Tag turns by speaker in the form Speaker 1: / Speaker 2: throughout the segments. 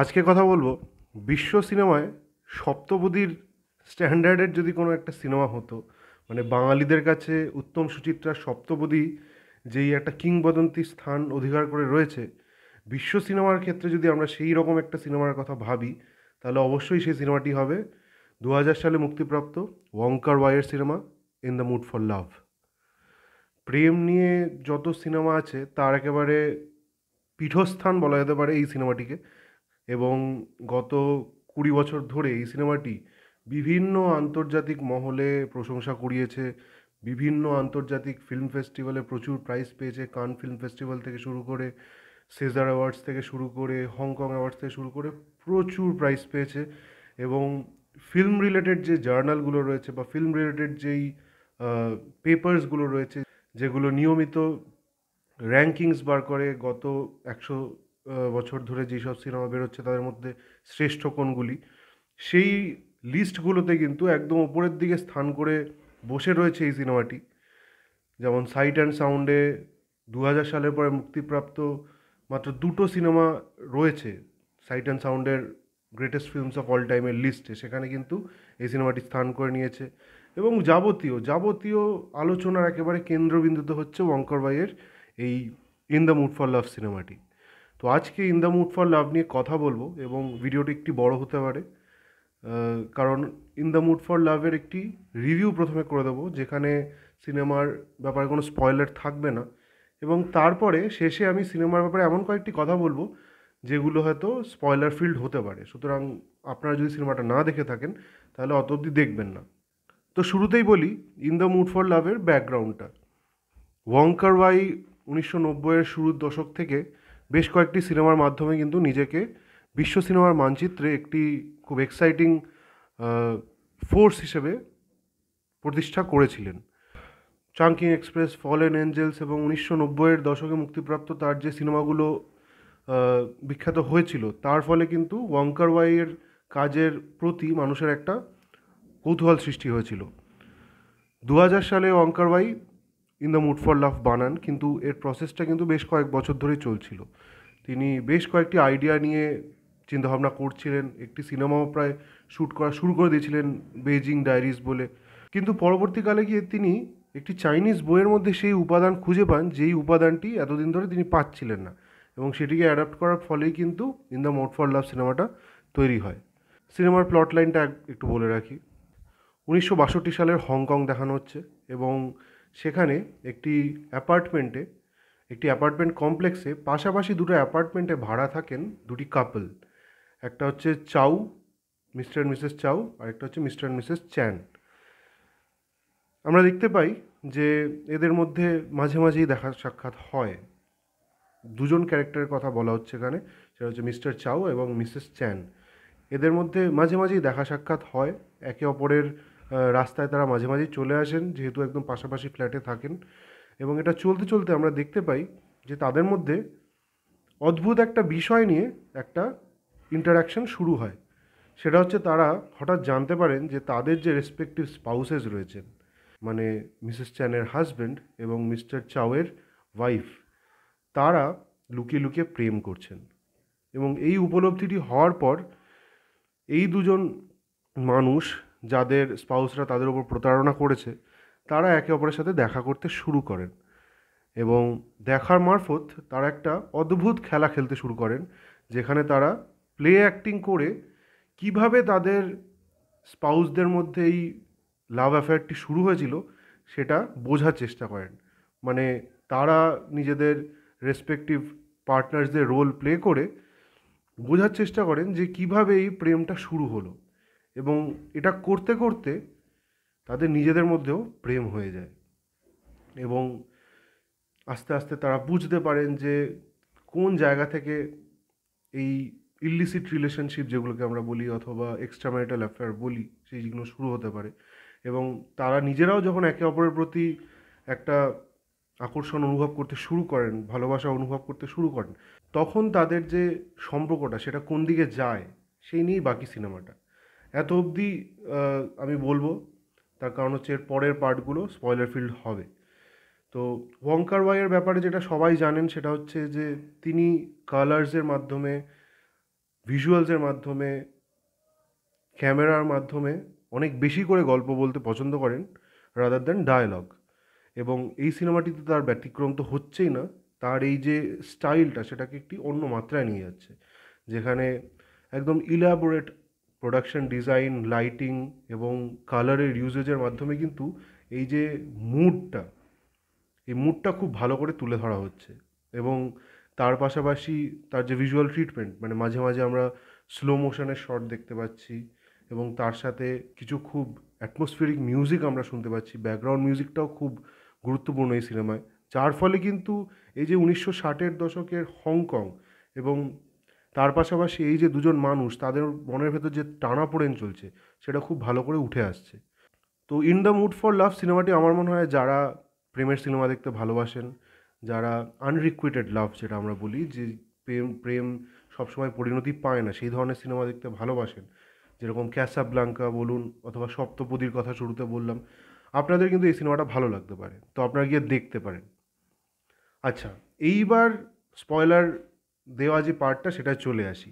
Speaker 1: আজকে কথা বলবো বিশ্ব সিনেমায় সপ্তপদীর স্ট্যান্ডার্ডের যদি কোনো একটা সিনেমা হতো মানে বাঙালিদের কাছে উত্তম সুচিত্রার সপ্তপদী যেই একটা কিংবদন্তি স্থান অধিকার করে রয়েছে বিশ্ব সিনেমার ক্ষেত্রে যদি আমরা সেই রকম একটা সিনেমার কথা ভাবি তাহলে অবশ্যই সেই সিনেমাটি হবে দু সালে মুক্তিপ্রাপ্ত ওয়ঙ্কার ওয়াইয়ের cinema in the mood for love প্রেম নিয়ে যত সিনেমা আছে তার একেবারে পীঠস্থান বলা যেতে পারে এই সিনেমাটিকে এবং গত কুড়ি বছর ধরে এই সিনেমাটি বিভিন্ন আন্তর্জাতিক মহলে প্রশংসা কুড়িয়েছে বিভিন্ন আন্তর্জাতিক ফিল্ম ফেস্টিভ্যালে প্রচুর প্রাইজ পেয়েছে কান ফিল্ম ফেস্টিভ্যাল থেকে শুরু করে সেজার অ্যাওয়ার্ডস থেকে শুরু করে হংকং অ্যাওয়ার্ডস থেকে শুরু করে প্রচুর প্রাইজ পেয়েছে এবং ফিল্ম রিলেটেড যে জার্নালগুলো রয়েছে বা ফিল্ম রিলেটেড যেই পেপার্সগুলো রয়েছে যেগুলো নিয়মিত র্যাঙ্কিংস বার করে গত একশো বছর ধরে যেসব সিনেমা বেরোচ্ছে তাদের মধ্যে শ্রেষ্ঠ কোনগুলি সেই লিস্টগুলোতে কিন্তু একদম ওপরের দিকে স্থান করে বসে রয়েছে এই সিনেমাটি যেমন সাইট অ্যান্ড সাউন্ডে দু হাজার সালের পরে মুক্তিপ্রাপ্ত মাত্র দুটো সিনেমা রয়েছে সাইট অ্যান্ড সাউন্ডের গ্রেটেস্ট ফিল্মস অফ অল টাইমের লিস্টে সেখানে কিন্তু এই সিনেমাটি স্থান করে নিয়েছে এবং যাবতীয় যাবতীয় আলোচনার একেবারে কেন্দ্রবিন্দুতে হচ্ছে ওয়ঙ্কর বাইয়ের এই in the mood for love সিনেমাটি তো আজকে ইন দ্য মুড ফর লাভ নিয়ে কথা বলবো এবং ভিডিওটি একটি বড় হতে পারে কারণ ইন দ্য মুড ফর লাভের একটি রিভিউ প্রথমে করে দেবো যেখানে সিনেমার ব্যাপারে কোনো স্পয়লার থাকবে না এবং তারপরে শেষে আমি সিনেমার ব্যাপারে এমন কয়েকটি কথা বলবো যেগুলো হয়তো স্পয়লার ফিল্ড হতে পারে সুতরাং আপনারা যদি সিনেমাটা না দেখে থাকেন তাহলে অত অবধি দেখবেন না তো শুরুতেই বলি ইন দ্য মুড ফর লাভের ব্যাকগ্রাউন্ডটা ওয়াংকার ওয়াই উনিশশো নব্বইয়ের শুরুর দশক থেকে বেশ কয়েকটি সিনেমার মাধ্যমে কিন্তু নিজেকে বিশ্ব সিনেমার মানচিত্রে একটি খুব এক্সাইটিং ফোর্স হিসেবে প্রতিষ্ঠা করেছিলেন চাঙ্কিং এক্সপ্রেস ফলেন এঞ্জেলস এবং উনিশশো নব্বইয়ের দশকে মুক্তিপ্রাপ্ত তার যে সিনেমাগুলো বিখ্যাত হয়েছিল তার ফলে কিন্তু ওয়াংকার ওয়াইয়ের কাজের প্রতি মানুষের একটা কৌতূহল সৃষ্টি হয়েছিল দু সালে Wong Kar Wai in the mood for love বানান কিন্তু এর প্রসেসটা কিন্তু বেশ কয়েক বছর ধরে চলছিল তিনি বেশ কয়েকটি আইডিয়া নিয়ে চিন্তাভাবনা করছিলেন একটি সিনেমাও প্রায় শ্যুট করা শুরু করে দিয়েছিলেন বেজিং ডায়েরিজ বলে কিন্তু পরবর্তীকালে গিয়ে তিনি একটি চাইনিজ বইয়ের মধ্যে সেই উপাদান খুঁজে পান যেই উপাদানটি এতদিন ধরে তিনি পাচ্ছিলেন না এবং সেটিকে অ্যাডাপ্ট করার ফলেই কিন্তু in the mood for love সিনেমাটা তৈরি হয় সিনেমার প্লট লাইনটা একটু বলে রাখি উনিশশো সালের হংকং দেখানো হচ্ছে এবং সেখানে একটি অ্যাপার্টমেন্টে একটি অ্যাপার্টমেন্ট কমপ্লেক্সে পাশাপাশি দুটো অ্যাপার্টমেন্টে ভাড়া থাকেন দুটি কাপল একটা হচ্ছে Chow mister and missus Chow আর একটা হচ্ছে মিস্টার অ্যান্ড মিসেস চ্যান আমরা দেখতে পাই যে এদের মধ্যে মাঝে মাঝেই দেখা সাক্ষাৎ হয় দুজন ক্যারেক্টারের কথা বলা হচ্ছে এখানে সেটা হচ্ছে মিস্টার চাউ এবং মিসেস চ্যান এদের মধ্যে মাঝে মাঝেই দেখা সাক্ষাৎ হয় একে অপরের রাস্তায় তারা মাঝে মাঝেই চলে আসেন যেহেতু একদম পাশাপাশি ফ্ল্যাটে থাকেন এবং এটা চলতে চলতে আমরা দেখতে পাই যে তাদের মধ্যে অদ্ভুত একটা বিষয় নিয়ে একটা ইন্টারাকশন শুরু হয় সেটা হচ্ছে তারা হঠাৎ জানতে পারেন যে তাদের যে রেসপেক্টিভ স্পাউসেস রয়েছেন মানে মিসেস চ্যানের হাজব্যান্ড এবং মিস্টার চাওয়ের ওয়াইফ তারা লুকিয়ে লুকিয়ে প্রেম করছেন এবং এই উপলব্ধিটি হওয়ার পর এই দুজন মানুষ যাদের স্পাউসরা তাদের উপর প্রতারণা করেছে তারা একে অপরের সাথে দেখা করতে শুরু করেন এবং দেখার মারফত তারা একটা অদ্ভুত খেলা খেলতে শুরু করেন যেখানে তারা প্লে অ্যাক্টিং করে কিভাবে তাদের স্পাউসদের মধ্যে এই লাভ অ্যাফেয়ারটি শুরু হয়েছিল সেটা বোঝার চেষ্টা করেন মানে তারা নিজেদের রেসপেক্টিভ পার্টনার্সদের রোল প্লে করে বোঝার চেষ্টা করেন যে কিভাবে এই প্রেমটা শুরু হলো এবং এটা করতে করতে তাদের নিজেদের মধ্যেও প্রেম হয়ে যায় এবং আস্তে আস্তে তারা বুঝতে পারেন যে কোন জায়গা থেকে এই ইলিসিট রিলেশনশিপ যেগুলোকে আমরা বলি অথবা এক্সট্রা ম্যারিটাল অ্যাফেয়ার বলি সেই যেগুলো শুরু হতে পারে এবং তারা নিজেরাও যখন একে অপরের প্রতি একটা আকর্ষণ অনুভব করতে শুরু করেন ভালোবাসা অনুভব করতে শুরু করেন তখন তাদের যে সম্পর্কটা সেটা কোন দিকে যায় সেই নিয়েই বাকি সিনেমাটা এত অবধি আমি বলবো তার কারণ হচ্ছে এর পরের পার্টগুলো স্পয়লার ফিল্ড হবে তো ওয়ঙ্কার ওয়াইয়ের ব্যাপারে যেটা সবাই জানেন সেটা হচ্ছে যে তিনি কালার্সের মাধ্যমে ভিজুয়ালসের মাধ্যমে ক্যামেরার মাধ্যমে অনেক বেশি করে গল্প বলতে পছন্দ করেন রাদার দ্যান ডায়ালগ এবং এই সিনেমাটিতে তার ব্যতিক্রম তো হচ্ছেই না তার এই যে স্টাইলটা সেটাকে একটি অন্য মাত্রায় নিয়ে যাচ্ছে যেখানে একদম ইলাবোরেট প্রোডাকশন ডিজাইন লাইটিং এবং কালারের ইউজেজের মাধ্যমে কিন্তু এই যে মুডটা এই মুডটা খুব ভালো করে তুলে ধরা হচ্ছে এবং তার পাশাপাশি তার যে ভিজুয়াল ট্রিটমেন্ট মানে মাঝে মাঝে আমরা স্লো মোশনের শট দেখতে পাচ্ছি এবং তার সাথে কিছু খুব অ্যাটমসফিয়ারিক মিউজিক আমরা শুনতে পাচ্ছি ব্যাকগ্রাউন্ড মিউজিকটাও খুব গুরুত্বপূর্ণ এই সিনেমায় যার ফলে কিন্তু এই যে উনিশশো ষাটের দশকের হংকং এবং তার পাশাপাশি এই যে দুজন মানুষ তাদের মনের ভেতর যে টানা পড়েন চলছে সেটা খুব ভালো করে উঠে আসছে তো in the mood for love সিনেমাটি আমার মনে হয় যারা প্রেমের সিনেমা দেখতে ভালোবাসেন যারা আনরিকুইটেড লাভ যেটা আমরা বলি যে প্রেম প্রেম সবসময় পরিণতি পায় না সেই ধরনের সিনেমা দেখতে ভালোবাসেন যেরকম ব্লাঙ্কা বলুন অথবা সপ্তপদীর কথা শুরুতে বললাম আপনাদের কিন্তু এই সিনেমাটা ভালো লাগতে পারে তো আপনারা গিয়ে দেখতে পারেন আচ্ছা এইবার স্পয়লার দেওয়া যে পার্টটা সেটা চলে আসি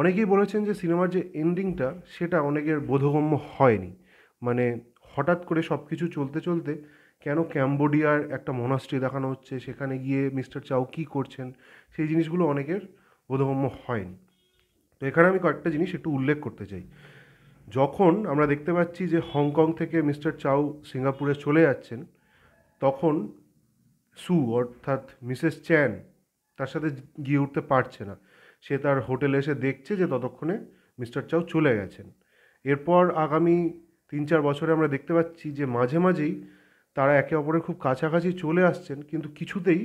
Speaker 1: অনেকেই বলেছেন যে সিনেমার যে এন্ডিংটা সেটা অনেকের বোধগম্য হয়নি মানে হঠাৎ করে সব কিছু চলতে চলতে কেন ক্যাম্বোডিয়ার একটা মনাস্ট্রি দেখানো হচ্ছে সেখানে গিয়ে মিস্টার চাও কী করছেন সেই জিনিসগুলো অনেকের বোধগম্য হয়নি তো এখানে আমি কয়েকটা জিনিস একটু উল্লেখ করতে চাই যখন আমরা দেখতে পাচ্ছি যে হংকং থেকে মিস্টার চাও সিঙ্গাপুরে চলে যাচ্ছেন তখন সু অর্থাৎ মিসেস চ্যান তার সাথে গিয়ে উঠতে পারছে না সে তার হোটেলে এসে দেখছে যে ততক্ষণে মিস্টার চাও চলে গেছেন এরপর আগামী তিন চার বছরে আমরা দেখতে পাচ্ছি যে মাঝে মাঝেই তারা একে অপরের খুব কাছাকাছি চলে আসছেন কিন্তু কিছুতেই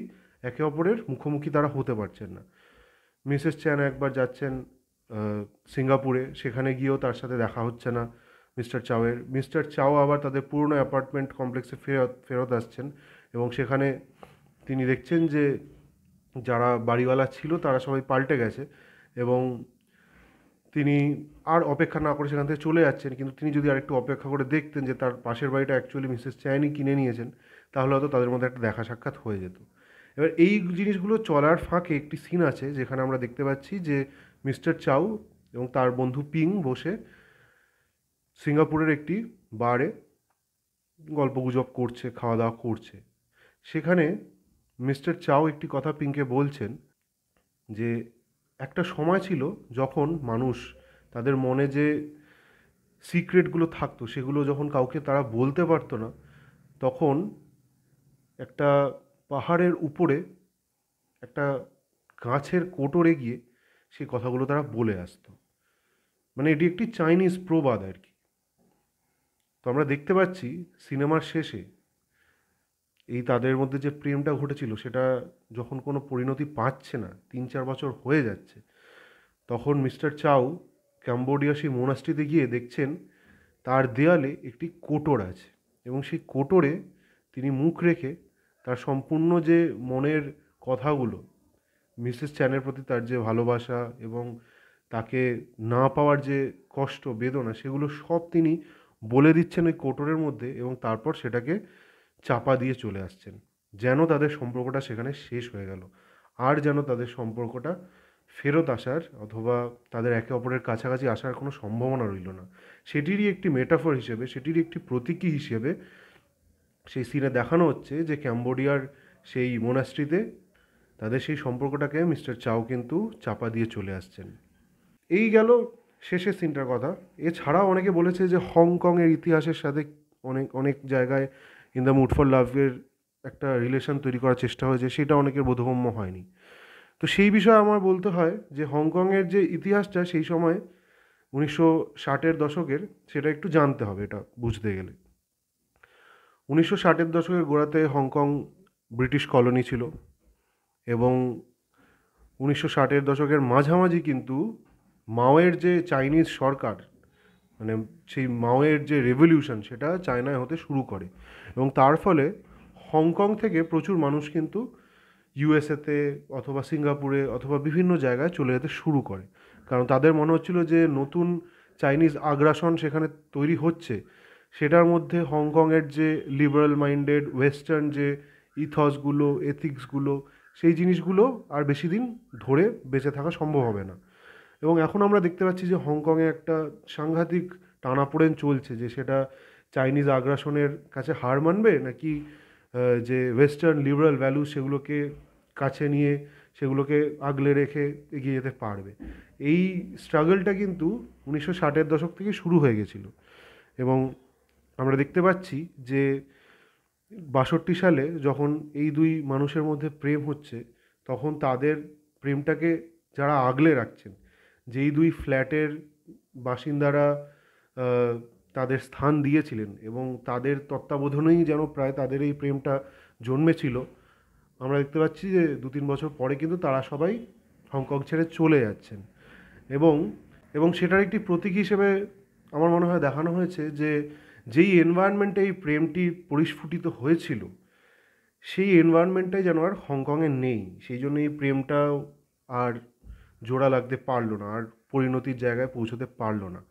Speaker 1: একে অপরের মুখোমুখি তারা হতে পারছেন না মিসেস চ্যান একবার যাচ্ছেন সিঙ্গাপুরে সেখানে গিয়েও তার সাথে দেখা হচ্ছে না মিস্টার চাওয়ের মিস্টার চাও আবার তাদের পুরনো অ্যাপার্টমেন্ট কমপ্লেক্সে ফেরত ফেরত আসছেন এবং সেখানে তিনি দেখছেন যে যারা বাড়িওয়ালা ছিল তারা সবাই পাল্টে গেছে এবং তিনি আর অপেক্ষা না করে সেখান থেকে চলে যাচ্ছেন কিন্তু তিনি যদি আরেকটু অপেক্ষা করে দেখতেন যে তার পাশের বাড়িটা অ্যাকচুয়ালি মিসেস চ্যানি কিনে নিয়েছেন তাহলে হয়তো তাদের মধ্যে একটা দেখা সাক্ষাৎ হয়ে যেত এবার এই জিনিসগুলো চলার ফাঁকে একটি সিন আছে যেখানে আমরা দেখতে পাচ্ছি যে মিস্টার চাউ এবং তার বন্ধু পিং বসে সিঙ্গাপুরের একটি বারে গল্পগুজব করছে খাওয়া দাওয়া করছে সেখানে মিস্টার চাও একটি কথা পিঙ্কে বলছেন যে একটা সময় ছিল যখন মানুষ তাদের মনে যে সিক্রেটগুলো থাকতো সেগুলো যখন কাউকে তারা বলতে পারতো না তখন একটা পাহাড়ের উপরে একটা গাছের কোটরে গিয়ে সেই কথাগুলো তারা বলে আসতো মানে এটি একটি চাইনিজ প্রবাদ আর কি তো আমরা দেখতে পাচ্ছি সিনেমার শেষে এই তাদের মধ্যে যে প্রেমটা ঘটেছিল সেটা যখন কোনো পরিণতি পাচ্ছে না তিন চার বছর হয়ে যাচ্ছে তখন মিস্টার চাউ ক্যাম্বোডিয়া সেই মোনাস্ট্রিতে গিয়ে দেখছেন তার দেয়ালে একটি কোটর আছে এবং সেই কোটরে তিনি মুখ রেখে তার সম্পূর্ণ যে মনের কথাগুলো মিসেস চ্যানের প্রতি তার যে ভালোবাসা এবং তাকে না পাওয়ার যে কষ্ট বেদনা সেগুলো সব তিনি বলে দিচ্ছেন ওই কোটরের মধ্যে এবং তারপর সেটাকে চাপা দিয়ে চলে আসছেন যেন তাদের সম্পর্কটা সেখানে শেষ হয়ে গেল আর যেন তাদের সম্পর্কটা ফেরত আসার অথবা তাদের একে অপরের কাছাকাছি আসার কোনো সম্ভাবনা রইল না সেটিরই একটি মেটাফর হিসেবে সেটিরই একটি প্রতীকী হিসেবে সেই সিনে দেখানো হচ্ছে যে ক্যাম্বোডিয়ার সেই মোনাস্ট্রিতে তাদের সেই সম্পর্কটাকে মিস্টার চাও কিন্তু চাপা দিয়ে চলে আসছেন এই গেল শেষের সিনটার কথা এছাড়াও অনেকে বলেছে যে হংকংয়ের ইতিহাসের সাথে অনেক অনেক জায়গায় ইন দ্য মুড ফর লাভের একটা রিলেশন তৈরি করার চেষ্টা হয়েছে সেটা অনেকের বোধগম্য হয়নি তো সেই বিষয়ে আমার বলতে হয় যে হংকংয়ের যে ইতিহাসটা সেই সময় উনিশশো ষাটের দশকের সেটা একটু জানতে হবে এটা বুঝতে গেলে উনিশশো ষাটের দশকের গোড়াতে হংকং ব্রিটিশ কলোনি ছিল এবং উনিশশো ষাটের দশকের মাঝামাঝি কিন্তু মাওয়ের যে চাইনিজ সরকার মানে সেই মাওয়ের যে রেভলিউশন সেটা চায়নায় হতে শুরু করে এবং তার ফলে হংকং থেকে প্রচুর মানুষ কিন্তু ইউএসএতে অথবা সিঙ্গাপুরে অথবা বিভিন্ন জায়গায় চলে যেতে শুরু করে কারণ তাদের মনে হচ্ছিল যে নতুন চাইনিজ আগ্রাসন সেখানে তৈরি হচ্ছে সেটার মধ্যে হংকংয়ের যে লিবারাল মাইন্ডেড ওয়েস্টার্ন যে ইথসগুলো এথিক্সগুলো সেই জিনিসগুলো আর বেশি দিন ধরে বেঁচে থাকা সম্ভব হবে না এবং এখন আমরা দেখতে পাচ্ছি যে হংকংয়ে একটা সাংঘাতিক টানাপোড়েন চলছে যে সেটা চাইনিজ আগ্রাসনের কাছে হার মানবে নাকি যে ওয়েস্টার্ন লিবারাল ভ্যালু সেগুলোকে কাছে নিয়ে সেগুলোকে আগলে রেখে এগিয়ে যেতে পারবে এই স্ট্রাগলটা কিন্তু উনিশশো ষাটের দশক থেকে শুরু হয়ে গেছিলো এবং আমরা দেখতে পাচ্ছি যে বাষট্টি সালে যখন এই দুই মানুষের মধ্যে প্রেম হচ্ছে তখন তাদের প্রেমটাকে যারা আগলে রাখছেন যেই দুই ফ্ল্যাটের বাসিন্দারা তাদের স্থান দিয়েছিলেন এবং তাদের তত্ত্বাবধানেই যেন প্রায় তাদের এই প্রেমটা জন্মেছিল আমরা দেখতে পাচ্ছি যে দু তিন বছর পরে কিন্তু তারা সবাই হংকং ছেড়ে চলে যাচ্ছেন এবং এবং সেটার একটি প্রতীক হিসেবে আমার মনে হয় দেখানো হয়েছে যে যেই এনভায়রনমেন্টে এই প্রেমটি পরিস্ফুটিত হয়েছিল সেই এনভায়রনমেন্টটাই যেন আর হংকংয়ে নেই সেই জন্য এই প্রেমটাও আর জোড়া লাগতে পারলো না আর পরিণতির জায়গায় পৌঁছতে পারলো না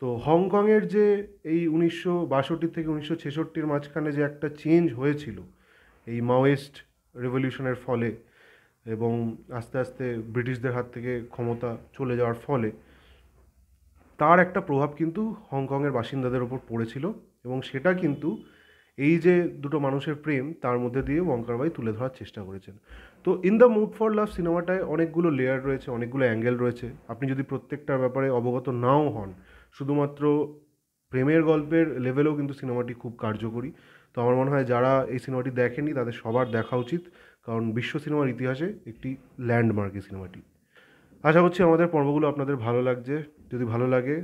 Speaker 1: তো হংকংয়ের যে এই উনিশশো বাষট্টি থেকে উনিশশো ছেষট্টির মাঝখানে যে একটা চেঞ্জ হয়েছিল এই মাওয়েস্ট রেভলিউশনের ফলে এবং আস্তে আস্তে ব্রিটিশদের হাত থেকে ক্ষমতা চলে যাওয়ার ফলে তার একটা প্রভাব কিন্তু হংকংয়ের বাসিন্দাদের ওপর পড়েছিল এবং সেটা কিন্তু এই যে দুটো মানুষের প্রেম তার মধ্যে দিয়ে ওয়াঙ্কারবাই তুলে ধরার চেষ্টা করেছেন তো in the mood for love সিনেমাটায় অনেকগুলো লেয়ার রয়েছে অনেকগুলো অ্যাঙ্গেল রয়েছে আপনি যদি প্রত্যেকটার ব্যাপারে অবগত নাও হন শুধুমাত্র প্রেমের গল্পের লেভেলেও কিন্তু সিনেমাটি খুব কার্যকরী তো আমার মনে হয় যারা এই সিনেমাটি দেখেনি তাদের সবার দেখা উচিত কারণ বিশ্ব সিনেমার ইতিহাসে একটি ল্যান্ডমার্ক এই সিনেমাটি আশা করছি আমাদের পর্বগুলো আপনাদের ভালো লাগছে যদি ভালো লাগে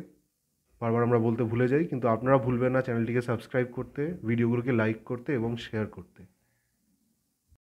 Speaker 1: বারবার আমরা বলতে ভুলে যাই কিন্তু আপনারা ভুলবেন না চ্যানেলটিকে সাবস্ক্রাইব করতে ভিডিওগুলোকে লাইক করতে এবং শেয়ার করতে